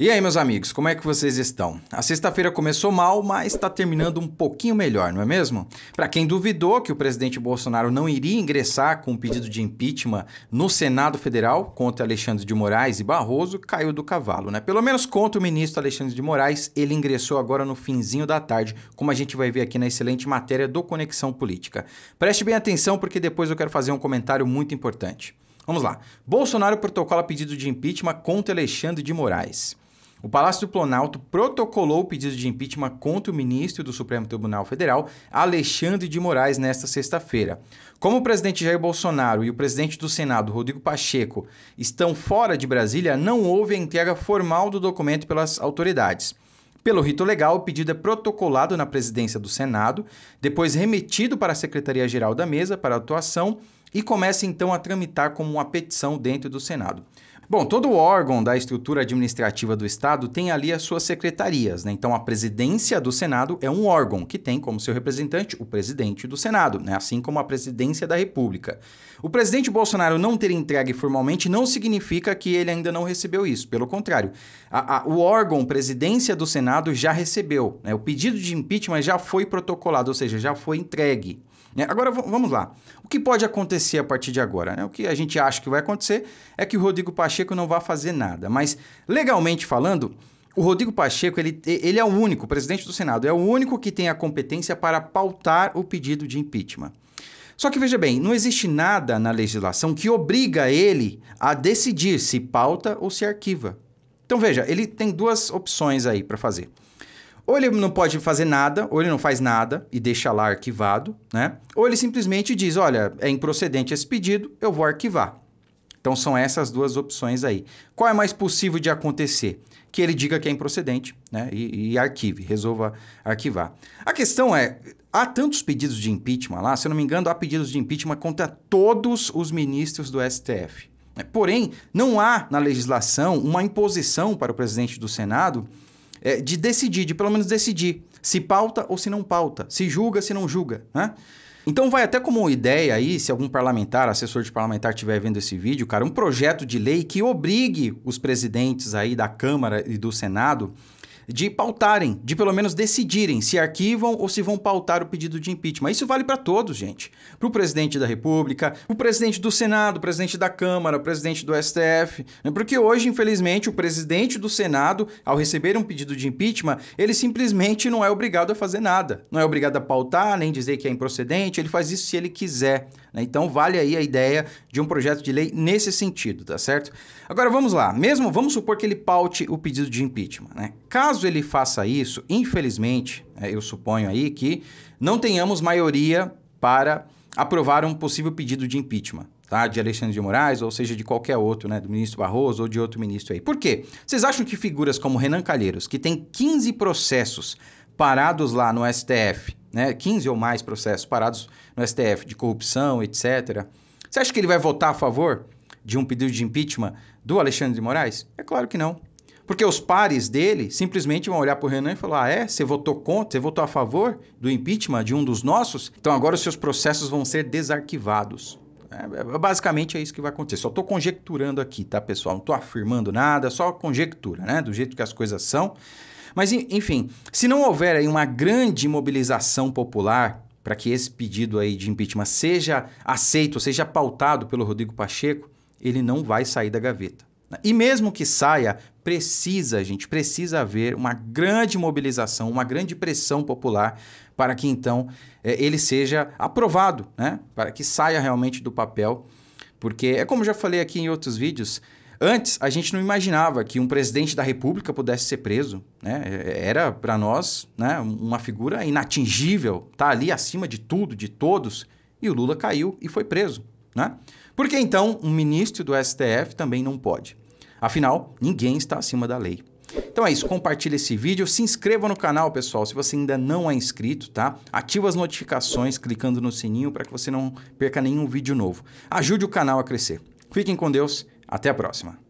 E aí, meus amigos, como é que vocês estão? A sexta-feira começou mal, mas está terminando um pouquinho melhor, não é mesmo? Para quem duvidou que o presidente Bolsonaro não iria ingressar com um pedido de impeachment no Senado Federal contra Alexandre de Moraes e Barroso, caiu do cavalo, né? Pelo menos contra o ministro Alexandre de Moraes, ele ingressou agora no finzinho da tarde, como a gente vai ver aqui na excelente matéria do Conexão Política. Preste bem atenção porque depois eu quero fazer um comentário muito importante. Vamos lá. Bolsonaro protocola pedido de impeachment contra Alexandre de Moraes. O Palácio do Planalto protocolou o pedido de impeachment contra o ministro do Supremo Tribunal Federal, Alexandre de Moraes, nesta sexta-feira. Como o presidente Jair Bolsonaro e o presidente do Senado, Rodrigo Pacheco, estão fora de Brasília, não houve a entrega formal do documento pelas autoridades. Pelo rito legal, o pedido é protocolado na presidência do Senado, depois remetido para a Secretaria-Geral da Mesa para atuação e começa então a tramitar como uma petição dentro do Senado. Bom, todo órgão da estrutura administrativa do Estado tem ali as suas secretarias, né? Então a presidência do Senado é um órgão que tem como seu representante o presidente do Senado, né? Assim como a presidência da República. O presidente Bolsonaro não ter entregue formalmente não significa que ele ainda não recebeu isso. Pelo contrário, a, a, o órgão presidência do Senado já recebeu. Né? O pedido de impeachment já foi protocolado, ou seja, já foi entregue. Né? Agora vamos lá. O que pode acontecer a partir de agora? Né? O que a gente acha que vai acontecer é que o Rodrigo Pacheco Pacheco não vai fazer nada. Mas, legalmente falando, o Rodrigo Pacheco, ele, ele é o único, o presidente do Senado, é o único que tem a competência para pautar o pedido de impeachment. Só que veja bem, não existe nada na legislação que obriga ele a decidir se pauta ou se arquiva. Então veja, ele tem duas opções aí para fazer. Ou ele não pode fazer nada, ou ele não faz nada e deixa lá arquivado, né? Ou ele simplesmente diz: olha, é improcedente esse pedido, eu vou arquivar. Então são essas duas opções aí. Qual é mais possível de acontecer? Que ele diga que é improcedente né? e, e arquive, resolva arquivar. A questão é: há tantos pedidos de impeachment lá, se eu não me engano, há pedidos de impeachment contra todos os ministros do STF. É, porém, não há na legislação uma imposição para o presidente do Senado é, de decidir, de pelo menos decidir se pauta ou se não pauta, se julga, se não julga. Né? Então vai até como ideia aí, se algum parlamentar, assessor de parlamentar estiver vendo esse vídeo, cara, um projeto de lei que obrigue os presidentes aí da Câmara e do Senado de pautarem, de pelo menos decidirem se arquivam ou se vão pautar o pedido de impeachment. Isso vale para todos, gente. Para o presidente da República, o presidente do Senado, o presidente da Câmara, o presidente do STF. Né? Porque hoje, infelizmente, o presidente do Senado, ao receber um pedido de impeachment, ele simplesmente não é obrigado a fazer nada. Não é obrigado a pautar, nem dizer que é improcedente. Ele faz isso se ele quiser. Né? Então, vale aí a ideia de um projeto de lei nesse sentido, tá certo? Agora, vamos lá. Mesmo, vamos supor que ele paute o pedido de impeachment. Né? Caso Caso ele faça isso, infelizmente, é, eu suponho aí que não tenhamos maioria para aprovar um possível pedido de impeachment. Tá, de Alexandre de Moraes, ou seja, de qualquer outro, né, do ministro Barroso ou de outro ministro aí. Por quê? Vocês acham que figuras como Renan Calheiros, que tem 15 processos parados lá no STF, né, 15 ou mais processos parados no STF de corrupção, etc. Você acha que ele vai votar a favor de um pedido de impeachment do Alexandre de Moraes? É claro que não. Porque os pares dele simplesmente vão olhar para o Renan e falar: ah, é? Você votou contra? Você votou a favor do impeachment de um dos nossos? Então agora os seus processos vão ser desarquivados. É, é basicamente é isso que vai acontecer. Só estou conjecturando aqui, tá, pessoal? Não estou afirmando nada, só conjectura, né? Do jeito que as coisas são. Mas, enfim, se não houver aí uma grande mobilização popular para que esse pedido aí de impeachment seja aceito, seja pautado pelo Rodrigo Pacheco, ele não vai sair da gaveta. Né? E mesmo que saia, precisa, gente, precisa haver uma grande mobilização, uma grande pressão popular para que então eh, ele seja aprovado, né? Para que saia realmente do papel. Porque é como já falei aqui em outros vídeos, antes a gente não imaginava que um presidente da República pudesse ser preso, né? Eh, era para nós, né, uma figura inatingível, tá ali acima de tudo, de todos, e o Lula caiu e foi preso. Né? Por que então um ministro do STF também não pode? Afinal, ninguém está acima da lei. Então é isso, compartilhe esse vídeo, se inscreva no canal, pessoal, se você ainda não é inscrito, tá? Ativa as notificações clicando no sininho para que você não perca nenhum vídeo novo. Ajude o canal a crescer. Fiquem com Deus, até a próxima.